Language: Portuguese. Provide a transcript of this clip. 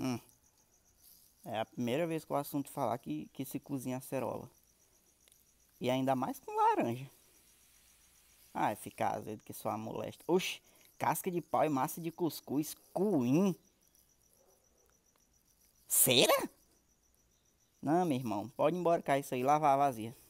Hum. É a primeira vez que o assunto falar que, que se cozinha acerola. E ainda mais com laranja. Ah, ficar azedo que só a molesta. Oxi, casca de pau e massa de cuscuz, cuim. Cera? Não, meu irmão, pode ir embora cá isso aí, lavar a vazia.